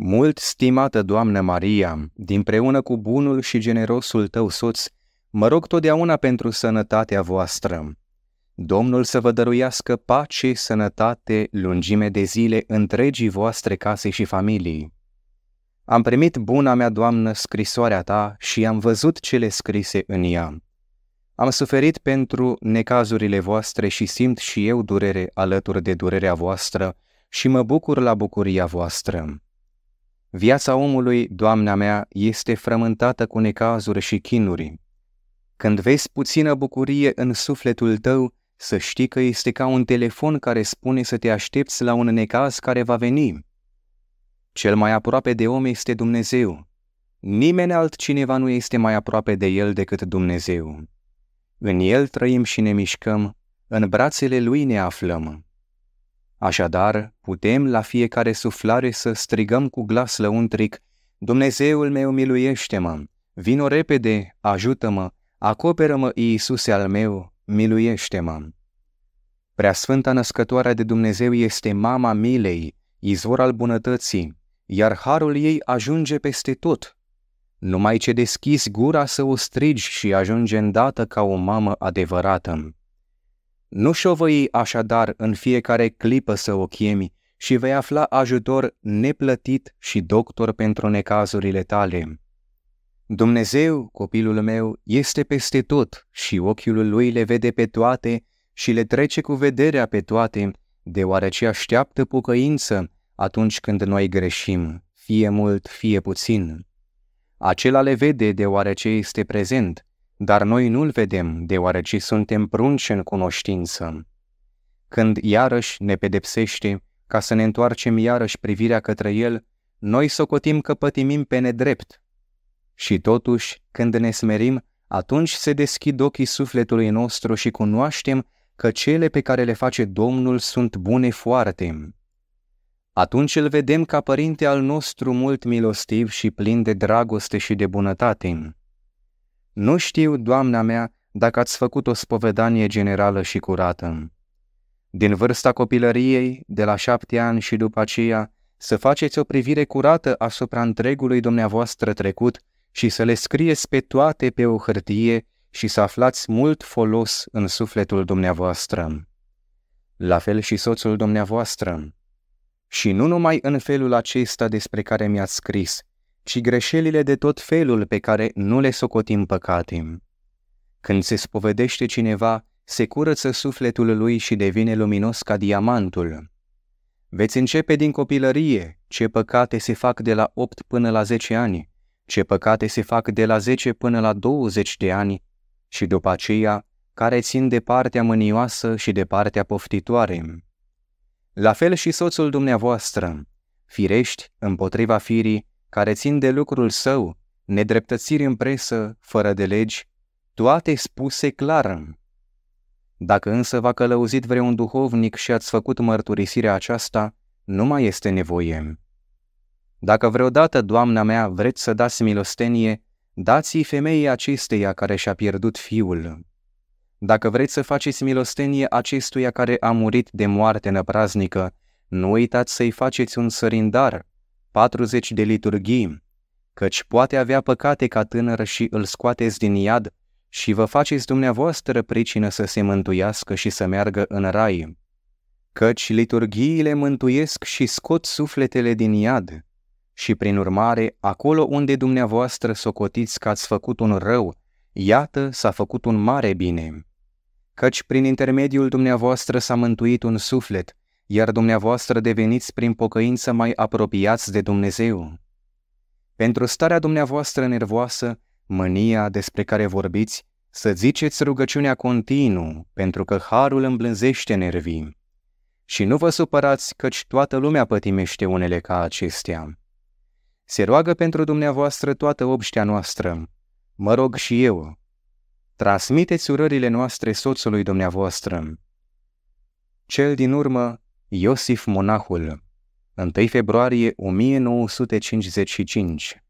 Mult stimată Doamnă Maria, dinpreună cu bunul și generosul tău soț, mă rog totdeauna pentru sănătatea voastră. Domnul să vă dăruiască pace, sănătate, lungime de zile întregii voastre case și familii. Am primit buna mea, Doamnă, scrisoarea ta și am văzut cele scrise în ea. Am suferit pentru necazurile voastre și simt și eu durere alături de durerea voastră și mă bucur la bucuria voastră Viața omului, Doamna mea, este frământată cu necazuri și chinuri. Când vezi puțină bucurie în sufletul tău, să știi că este ca un telefon care spune să te aștepți la un necaz care va veni. Cel mai aproape de om este Dumnezeu. Nimeni altcineva nu este mai aproape de El decât Dumnezeu. În El trăim și ne mișcăm, în brațele Lui ne aflăm. Așadar, putem la fiecare suflare să strigăm cu glas lăuntric, Dumnezeul meu miluiește-mă, vino repede, ajută-mă, acoperă-mă, Iisuse al meu, miluiește-mă. Preasfânta Născătoarea de Dumnezeu este mama milei, izvor al bunătății, iar harul ei ajunge peste tot. Numai ce deschizi gura să o strigi și ajunge îndată ca o mamă adevărată. Nu șovăi așadar în fiecare clipă să o chemi și vei afla ajutor neplătit și doctor pentru necazurile tale. Dumnezeu, copilul meu, este peste tot și ochiul lui le vede pe toate și le trece cu vederea pe toate, deoarece așteaptă pucăință atunci când noi greșim, fie mult, fie puțin. Acela le vede deoarece este prezent dar noi nu-l vedem, deoarece suntem prunci în cunoștință. Când iarăși ne pedepsește, ca să ne întoarcem iarăși privirea către el, noi socotim că pătimim pe nedrept. Și totuși, când ne smerim, atunci se deschid ochii sufletului nostru și cunoaștem că cele pe care le face Domnul sunt bune foarte. Atunci îl vedem ca părinte al nostru mult milostiv și plin de dragoste și de bunătate. Nu știu, Doamna mea, dacă ați făcut o spovedanie generală și curată. Din vârsta copilăriei, de la șapte ani și după aceea, să faceți o privire curată asupra întregului dumneavoastră trecut și să le scrieți pe toate pe o hârtie și să aflați mult folos în sufletul dumneavoastră. La fel și soțul dumneavoastră. Și nu numai în felul acesta despre care mi-ați scris, ci greșelile de tot felul pe care nu le socotim păcate. Când se spovedește cineva, se curăță sufletul lui și devine luminos ca diamantul. Veți începe din copilărie ce păcate se fac de la 8 până la 10 ani, ce păcate se fac de la 10 până la 20 de ani și după aceea care țin de partea mânioasă și de partea poftitoare. La fel și soțul dumneavoastră, firești împotriva firii care țin de lucrul său, nedreptățiri în presă, fără de legi, toate spuse clar. Dacă însă v-a călăuzit vreun duhovnic și ați făcut mărturisirea aceasta, nu mai este nevoie. Dacă vreodată, Doamna mea, vreți să dați milostenie, dați-i femeii acesteia care și-a pierdut fiul. Dacă vreți să faceți milostenie acestuia care a murit de moarte năpraznică, nu uitați să-i faceți un sărindar, 40 de liturghii, căci poate avea păcate ca tânăr și îl scoateți din iad și vă faceți dumneavoastră pricină să se mântuiască și să meargă în rai. Căci liturghiile mântuiesc și scot sufletele din iad și, prin urmare, acolo unde dumneavoastră socotiți că ați făcut un rău, iată s-a făcut un mare bine. Căci prin intermediul dumneavoastră s-a mântuit un suflet, iar dumneavoastră deveniți prin pocăință mai apropiați de Dumnezeu. Pentru starea dumneavoastră nervoasă, mânia despre care vorbiți, să ziceți rugăciunea continuu, pentru că harul îmblânzește nervii. Și nu vă supărați căci toată lumea pătimește unele ca acestea. Se roagă pentru dumneavoastră toată obștea noastră. Mă rog și eu. Transmiteți urările noastre soțului dumneavoastră. Cel din urmă Iosif Monahul, 1 februarie 1955